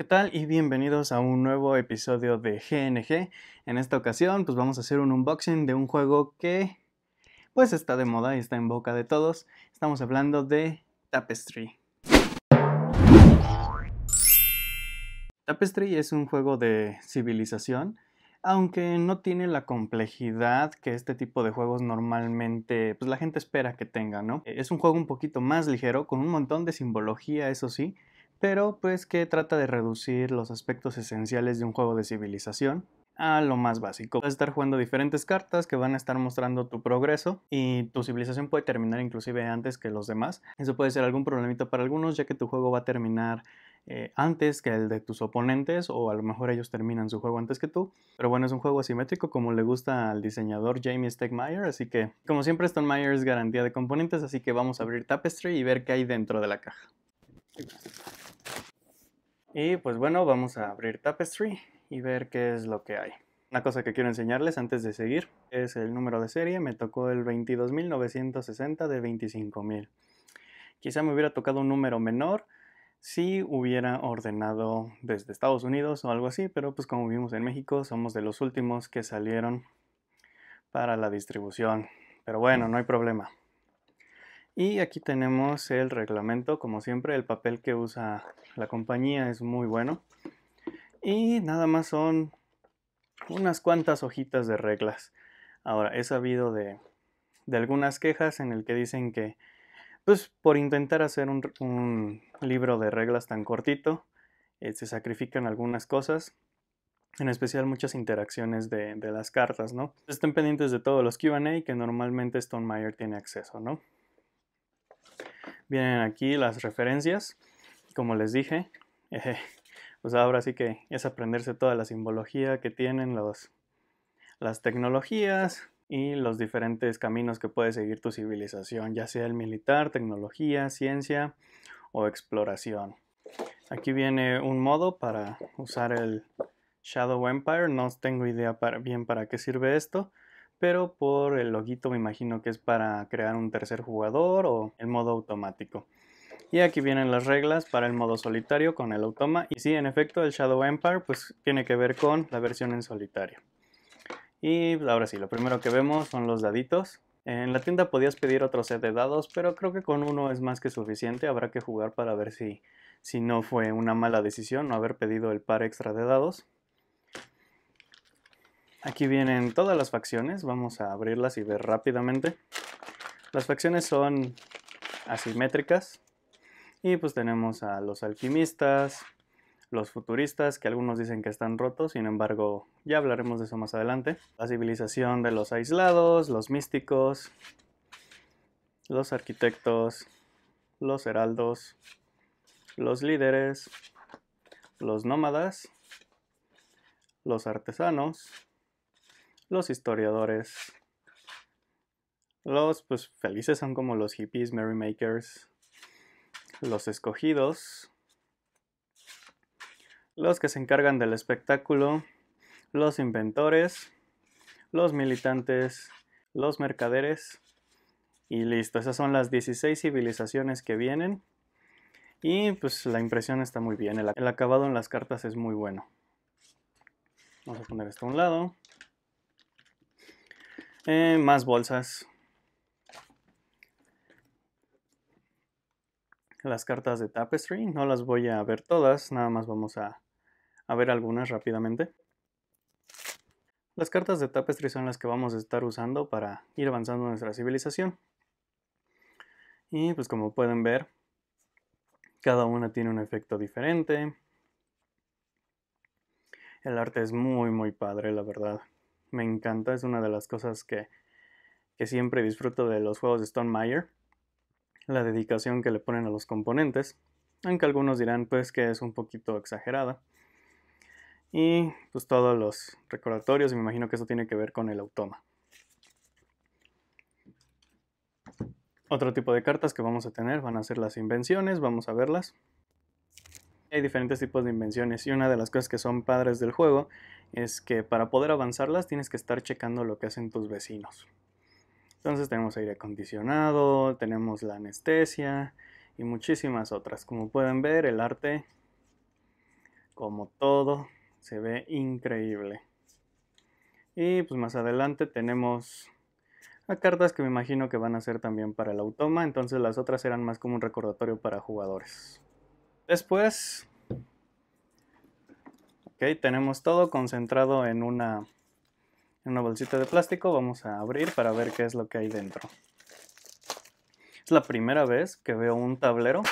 ¿Qué tal? Y bienvenidos a un nuevo episodio de GNG. En esta ocasión, pues vamos a hacer un unboxing de un juego que pues está de moda y está en boca de todos. Estamos hablando de Tapestry. Tapestry es un juego de civilización, aunque no tiene la complejidad que este tipo de juegos normalmente pues la gente espera que tenga, ¿no? Es un juego un poquito más ligero, con un montón de simbología, eso sí, pero pues que trata de reducir los aspectos esenciales de un juego de civilización a lo más básico. Vas a estar jugando diferentes cartas que van a estar mostrando tu progreso y tu civilización puede terminar inclusive antes que los demás. Eso puede ser algún problemita para algunos ya que tu juego va a terminar eh, antes que el de tus oponentes o a lo mejor ellos terminan su juego antes que tú. Pero bueno, es un juego asimétrico como le gusta al diseñador Jamie Stegmeyer, así que como siempre Stone es garantía de componentes, así que vamos a abrir Tapestry y ver qué hay dentro de la caja. Y pues bueno, vamos a abrir Tapestry y ver qué es lo que hay. Una cosa que quiero enseñarles antes de seguir es el número de serie. Me tocó el 22.960 de 25.000. Quizá me hubiera tocado un número menor si hubiera ordenado desde Estados Unidos o algo así, pero pues como vimos en México somos de los últimos que salieron para la distribución. Pero bueno, no hay problema. Y aquí tenemos el reglamento, como siempre el papel que usa la compañía es muy bueno. Y nada más son unas cuantas hojitas de reglas. Ahora, he sabido de, algunas quejas en el que dicen que, pues por intentar hacer un, libro de reglas tan cortito, eh, se sacrifican algunas cosas en especial muchas interacciones de, de, las cartas, ¿no? Estén pendientes de todos los QA que normalmente Stone Meyer tiene acceso, ¿no? vienen aquí las referencias, como les dije. Eh, pues ahora sí que es aprenderse toda la simbología que tienen las tecnologías y los diferentes caminos que puede seguir tu civilización, ya sea el militar, tecnología, ciencia o exploración. Aquí viene un modo para usar el Shadow Empire, no tengo idea bien para qué sirve esto, pero por el loguito me imagino que es para crear un tercer jugador o el modo automático. Y aquí vienen las reglas para el modo solitario con el automa. Y sí, en efecto, el Shadow Empire pues tiene que ver con la versión en solitario. Y ahora sí, lo primero que vemos son los daditos. En la tienda podías pedir otro set de dados, pero creo que con uno es más que suficiente. Habrá que jugar para ver si no fue una mala decisión no haber pedido el par extra de dados. Aquí vienen todas las facciones, vamos a abrirlas y ver rápidamente. Las facciones son asimétricas y pues tenemos a los alquimistas, los futuristas, que algunos dicen que están rotos, sin embargo ya hablaremos de eso más adelante. La civilización de los aislados, los místicos, los arquitectos, los heraldos, los líderes, los nómadas, los artesanos, los historiadores, los pues, felices son como los hippies, merrymakers, los escogidos, los que se encargan del espectáculo, los inventores, los militantes, los mercaderes y listo. Esas son las 16 civilizaciones que vienen y pues la impresión está muy bien, el, el acabado en las cartas es muy bueno. Vamos a poner esto a un lado. Eh, más bolsas. Las cartas de Tapestry, no las voy a ver todas, nada más vamos a, a ver algunas rápidamente. Las cartas de Tapestry son las que vamos a estar usando para ir avanzando nuestra civilización. Y pues como pueden ver, cada una tiene un efecto diferente. El arte es muy muy padre, la verdad me encanta, es una de las cosas que, siempre disfruto de los juegos de Stone Meyer, la dedicación que le ponen a los componentes, aunque algunos dirán pues que es un poquito exagerada. Y pues todos los recordatorios, me imagino que eso tiene que ver con el automa. Otro tipo de cartas que vamos a tener van a ser las invenciones, vamos a verlas. Hay diferentes tipos de invenciones y una de las cosas que son padres del juego es que para poder avanzarlas tienes que estar checando lo que hacen tus vecinos. Entonces tenemos aire acondicionado, tenemos la anestesia y muchísimas otras. Como pueden ver, el arte, como todo, se ve increíble. Y pues más adelante tenemos a ah, cartas que me imagino que van a ser también para el automa, entonces las otras eran más como un recordatorio para jugadores. Después, ok, tenemos todo concentrado en una, una bolsita de plástico. Vamos a abrir para ver qué es lo que hay dentro. Es la primera vez que veo un tablero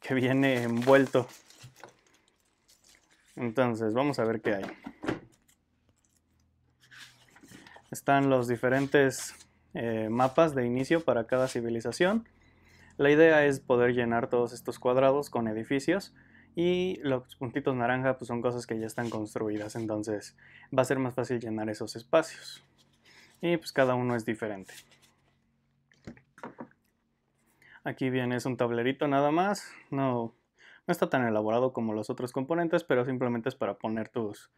que viene envuelto. Entonces, vamos a ver qué hay. Están los diferentes eh, mapas de inicio para cada civilización. La idea es poder llenar todos estos cuadrados con edificios y los puntitos naranja pues, son cosas que ya están construidas, entonces va a ser más fácil llenar esos espacios. Y pues cada uno es diferente. Aquí viene, es un tablerito nada más, no, no está tan elaborado como los otros componentes, pero simplemente es para poner tus,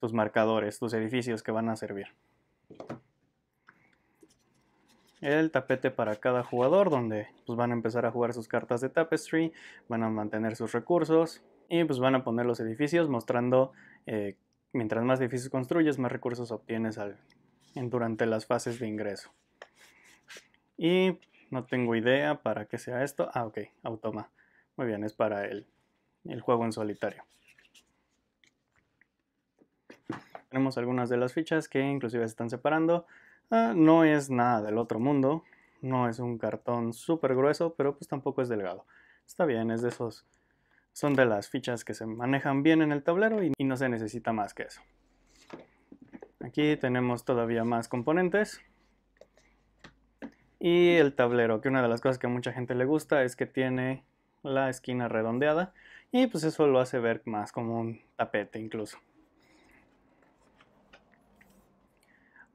tus marcadores, tus edificios que van a servir el tapete para cada jugador, donde pues, van a empezar a jugar sus cartas de tapestry, van a mantener sus recursos y pues van a poner los edificios mostrando eh, mientras más edificios construyes, más recursos obtienes durante las fases de ingreso. Y no tengo idea para qué sea esto. Ah, ok, automa. Muy bien, es para el, el juego en solitario. Tenemos algunas de las fichas que inclusive se están separando. Ah, no es nada del otro mundo, no es un cartón súper grueso, pero pues tampoco es delgado. Está bien, es de esos... Son de las fichas que se manejan bien en el tablero y, y no se necesita más que eso. Aquí tenemos todavía más componentes. Y el tablero, que una de las cosas que a mucha gente le gusta es que tiene la esquina redondeada. Y pues eso lo hace ver más como un tapete incluso.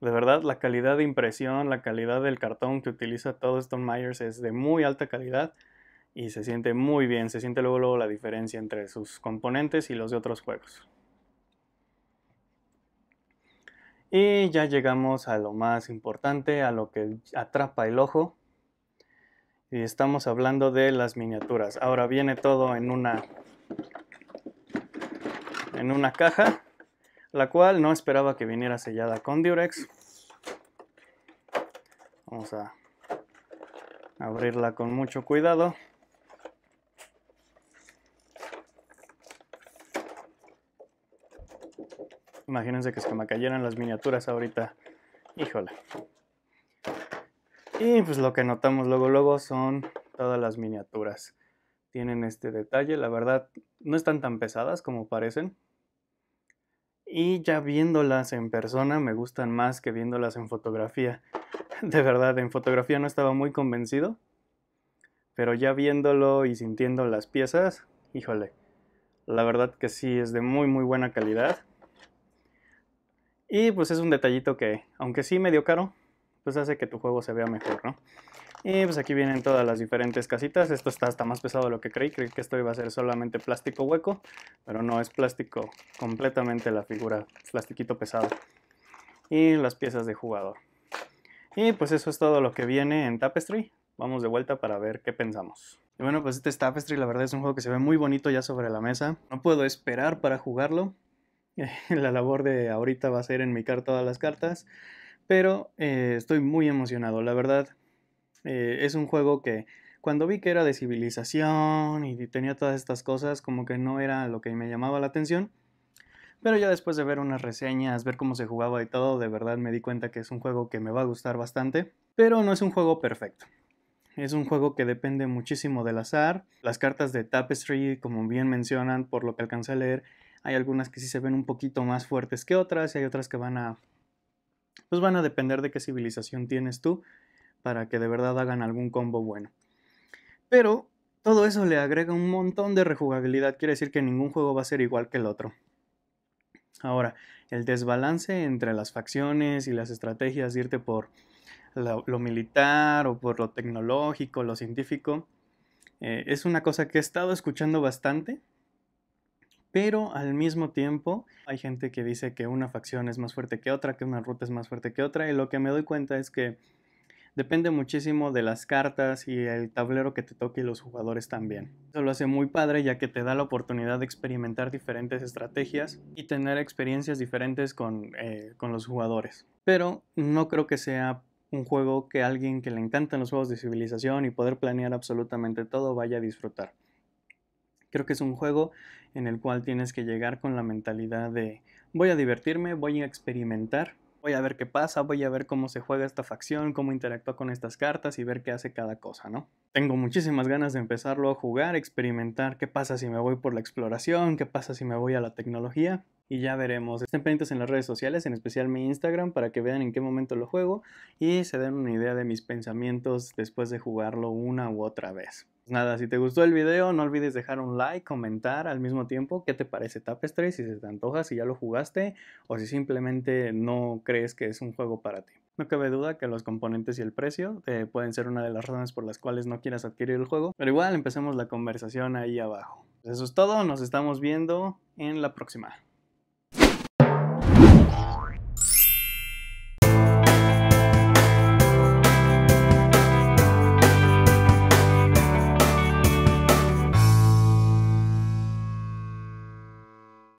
De verdad, la calidad de impresión, la calidad del cartón que utiliza todo Stone Myers es de muy alta calidad y se siente muy bien, se siente luego, luego la diferencia entre sus componentes y los de otros juegos. Y ya llegamos a lo más importante, a lo que atrapa el ojo. Y estamos hablando de las miniaturas. Ahora viene todo en una en una caja, la cual no esperaba que viniera sellada con Durex. Vamos a abrirla con mucho cuidado. Imagínense que se me cayeran las miniaturas ahorita. Híjole. Y pues lo que notamos luego luego son todas las miniaturas. Tienen este detalle, la verdad no están tan pesadas como parecen. Y ya viéndolas en persona me gustan más que viéndolas en fotografía. de verdad, en fotografía no estaba muy convencido, pero ya viéndolo y sintiendo las piezas, híjole, la verdad que sí es de muy muy buena calidad. Y pues es un detallito que, aunque sí medio caro, pues hace que tu juego se vea mejor, ¿no? Y pues aquí vienen todas las diferentes casitas. Esto está hasta más pesado de lo que creí. Creí que esto iba a ser solamente plástico hueco, pero no, es plástico completamente la figura, plastiquito pesado. Y las piezas de jugador. Y pues eso es todo lo que viene en Tapestry. Vamos de vuelta para ver qué pensamos. Y bueno, pues este es Tapestry, la verdad es un juego que se ve muy bonito ya sobre la mesa. No puedo esperar para jugarlo. La labor de ahorita va a ser enmicar todas las cartas. Pero eh, estoy muy emocionado, la verdad. Eh, es un juego que cuando vi que era de civilización y tenía todas estas cosas, como que no era lo que me llamaba la atención. Pero ya después de ver unas reseñas, ver cómo se jugaba y todo, de verdad me di cuenta que es un juego que me va a gustar bastante, pero no es un juego perfecto. Es un juego que depende muchísimo del azar. Las cartas de Tapestry, como bien mencionan, por lo que alcancé a leer, hay algunas que sí se ven un poquito más fuertes que otras y hay otras que van a... Pues van a depender de qué civilización tienes tú para que de verdad hagan algún combo bueno. Pero todo eso le agrega un montón de rejugabilidad, quiere decir que ningún juego va a ser igual que el otro. Ahora, el desbalance entre las facciones y las estrategias irte por lo, militar o por lo tecnológico, lo científico, eh, es una cosa que he estado escuchando bastante, pero al mismo tiempo hay gente que dice que una facción es más fuerte que otra, que una ruta es más fuerte que otra, y lo que me doy cuenta es que Depende muchísimo de las cartas y el tablero que te toque y los jugadores también. Eso lo hace muy padre ya que te da la oportunidad de experimentar diferentes estrategias y tener experiencias diferentes con, eh, los jugadores. Pero no creo que sea un juego que alguien que le encantan los juegos de civilización y poder planear absolutamente todo vaya a disfrutar. Creo que es un juego en el cual tienes que llegar con la mentalidad de voy a divertirme, voy a experimentar voy a ver qué pasa, voy a ver cómo se juega esta facción, cómo interactúa con estas cartas y ver qué hace cada cosa, ¿no? Tengo muchísimas ganas de empezarlo a jugar, experimentar qué pasa si me voy por la exploración, qué pasa si me voy a la tecnología y ya veremos. Estén pendientes en las redes sociales, en especial mi Instagram, para que vean en qué momento lo juego y se den una idea de mis pensamientos después de jugarlo una u otra vez. Pues nada, si te gustó el video, no olvides dejar un like, comentar al mismo tiempo qué te parece Tapestry, si se te antoja, si ya lo jugaste o si simplemente no crees que es un juego para ti. No cabe duda que los componentes y el precio eh, pueden ser una de las razones por las cuales no quieras adquirir el juego, pero igual empecemos la conversación ahí abajo. Pues eso es todo, nos estamos viendo en la próxima.